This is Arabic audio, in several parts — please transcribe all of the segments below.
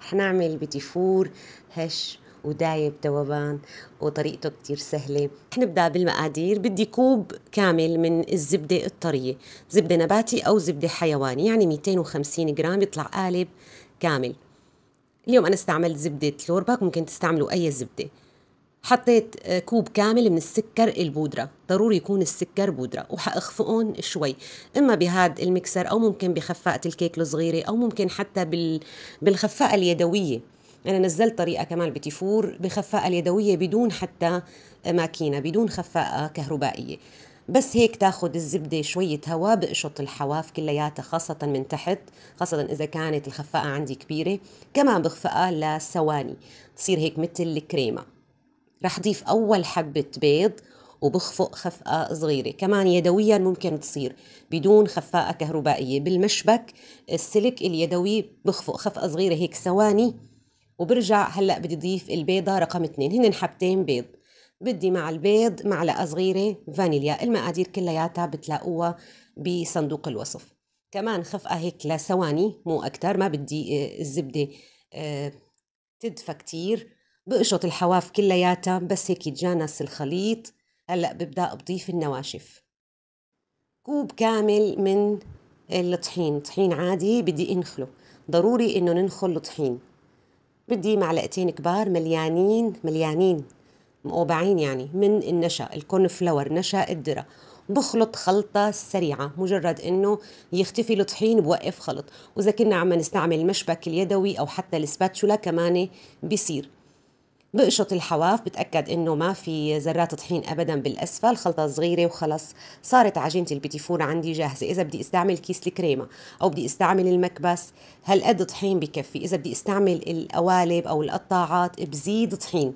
حنعمل بدي فور هش ودايب ذوبان وطريقته كتير سهلة حنبدأ بالمقادير بدي كوب كامل من الزبدة الطرية زبدة نباتي أو زبدة حيواني يعني 250 جرام يطلع قالب كامل اليوم أنا استعملت زبدة لورباك ممكن تستعملوا أي زبدة حطيت آه، كوب كامل من السكر البودرة ضروري يكون السكر بودرة وحأخفقهم شوي إما بهاد المكسر أو ممكن بخفاقة الكيك الصغيرة أو ممكن حتى بال... بالخفاقة اليدوية أنا نزلت طريقة كمان بتيفور بخفاقة اليدوية بدون حتى آه، ماكينة بدون خفاقة كهربائية بس هيك تاخد الزبدة شوية هواء بقشط الحواف كلياتها خاصة من تحت خاصة إذا كانت الخفاقة عندي كبيرة كمان بخفقها لثواني تصير هيك مثل الكريمة رح ضيف أول حبة بيض وبخفق خفقة صغيرة كمان يدويا ممكن تصير بدون خفاقة كهربائية بالمشبك السلك اليدوي بخفق خفقة صغيرة هيك ثواني وبرجع هلأ بدي ضيف البيضة رقم اثنين هن حبتين بيض بدي مع البيض معلقة صغيرة فانيليا المقادير كلياتها بتلاقوها بصندوق الوصف كمان خفقة هيك لثواني مو أكتر ما بدي آه، الزبدة آه، تدفى كتير بقشط الحواف كلياتها بس هيك يتجانس الخليط هلأ ببدأ بضيف النواشف كوب كامل من الطحين طحين عادي بدي انخله ضروري انه ننخل الطحين بدي معلقتين كبار مليانين مليانين مقوبعين يعني من النشا الكورن فلاور نشا الذره بخلط خلطة سريعة مجرد انه يختفي الطحين بوقف خلط واذا كنا عم نستعمل المشبك اليدوي او حتى السباتشولا كمان بيصير بقشط الحواف بتأكد إنه ما في ذرات طحين أبدا بالأسفل خلطة صغيرة وخلص صارت عجينة البيتي عندي جاهزة إذا بدي استعمل كيس الكريمة أو بدي استعمل المكبس هالقد طحين بكفي إذا بدي استعمل القوالب أو القطاعات بزيد طحين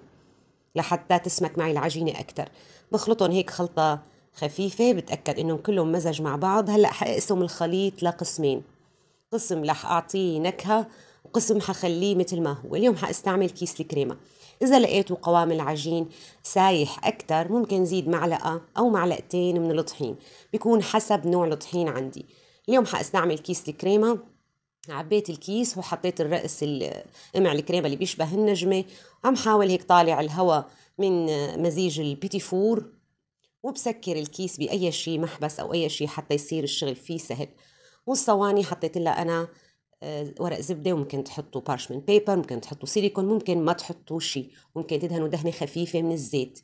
لحتى تسمك معي العجينة اكثر بخلطهم هيك خلطة خفيفة بتأكد إنهم كلهم مزج مع بعض هلأ حقسم الخليط لقسمين قسم رح أعطيه نكهة وقسم حخليه مثل ما هو اليوم حاستعمل كيس الكريمة إذا لقيتوا قوام العجين سايح أكثر ممكن زيد معلقة أو معلقتين من الطحين بيكون حسب نوع الطحين عندي اليوم حأستعمل كيس الكريمة عبيت الكيس وحطيت الرأس قمع الكريمة اللي بيشبه النجمة عم حاول هيك طالع الهواء من مزيج البيتي فور وبسكر الكيس بأي شيء محبس أو أي شيء حتى يصير الشغل فيه سهل والصواني حطيت لها أنا آه، ورق زبده وممكن تحطوا بارشمنت بيبر ممكن تحطوا سيليكون ممكن ما تحطوا شيء ممكن تدهنوا دهنه خفيفه من الزيت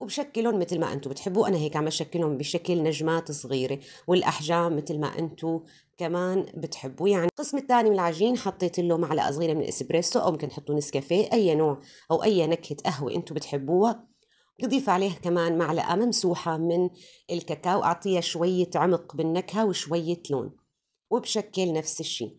وبشكلهم مثل ما انتم بتحبوا انا هيك عم بشكلهم بشكل نجمات صغيره والاحجام مثل ما انتم كمان بتحبوا يعني القسم الثاني من العجين حطيت له معلقه صغيره من الاسبريسو او ممكن تحطوا نسكافيه اي نوع او اي نكهه قهوه انتم بتحبوها بضيف عليه كمان معلقه ممسوحه من الكاكاو اعطيها شويه عمق بالنكهه وشويه لون وبشكل نفس الشيء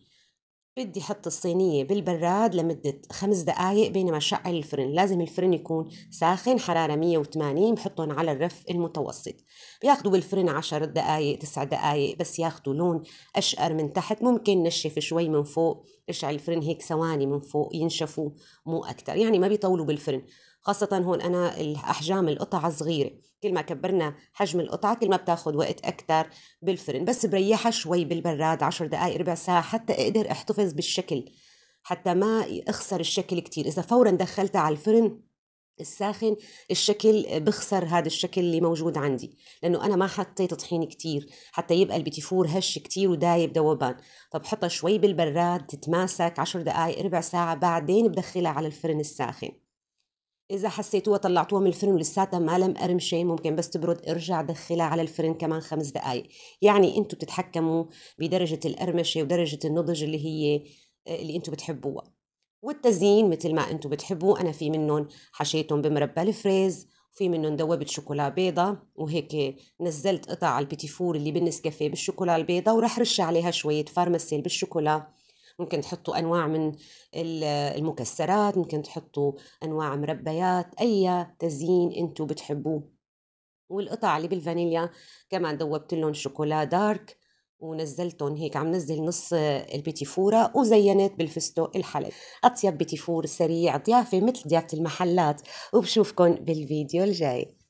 بدي حط الصينية بالبراد لمدة خمس دقايق بينما شعل الفرن لازم الفرن يكون ساخن حرارة 180 بحطهم على الرف المتوسط بياخدوا بالفرن 10 دقايق تسع دقايق بس ياخدوا لون أشقر من تحت ممكن نشف شوي من فوق اشعل الفرن هيك ثواني من فوق ينشفوا مو أكتر يعني ما بيطولوا بالفرن خاصة هون أنا الأحجام القطع صغيرة كل ما كبرنا حجم القطعة كل ما بتاخد وقت أكثر بالفرن بس بريحها شوي بالبراد عشر دقايق ربع ساعة حتى أقدر أحتفظ بالشكل حتى ما أخسر الشكل كتير إذا فورا دخلتها على الفرن الساخن الشكل بخسر هذا الشكل اللي موجود عندي لانه انا ما حطيت طحين كتير حتى يبقى البتيفور هش كتير ودايب دوبان فبحطها شوي بالبراد تتماسك عشر دقائق ربع ساعة بعدين بدخلها على الفرن الساخن اذا حسيتوها طلعتوها من الفرن ولساتها ما لم قرمشه ممكن بس تبرد ارجع دخلها على الفرن كمان خمس دقائق يعني انتم بتتحكموا بدرجه القرمشه ودرجه النضج اللي هي آه، اللي انتم بتحبوها والتزيين مثل ما انتم بتحبوا انا في منهم حشيتهم بمربى الفريز في منهم دوبت شوكولا بيضة وهيك نزلت قطع البيتي فور اللي بالنسكافيه بالشوكولا البيضة وراح رش عليها شوية فارماسيل بالشوكولا ممكن تحطوا انواع من المكسرات ممكن تحطوا انواع مربيات اي تزيين انتم بتحبوه والقطع اللي بالفانيليا كمان ذوبت لهم شوكولا دارك ونزلتهم هيك عم نزل نص البيتي فورة وزينت بالفستق الحلبي أطيب بيتي فور سريع ضيافة مثل ضيافة المحلات وبشوفكن بالفيديو الجاي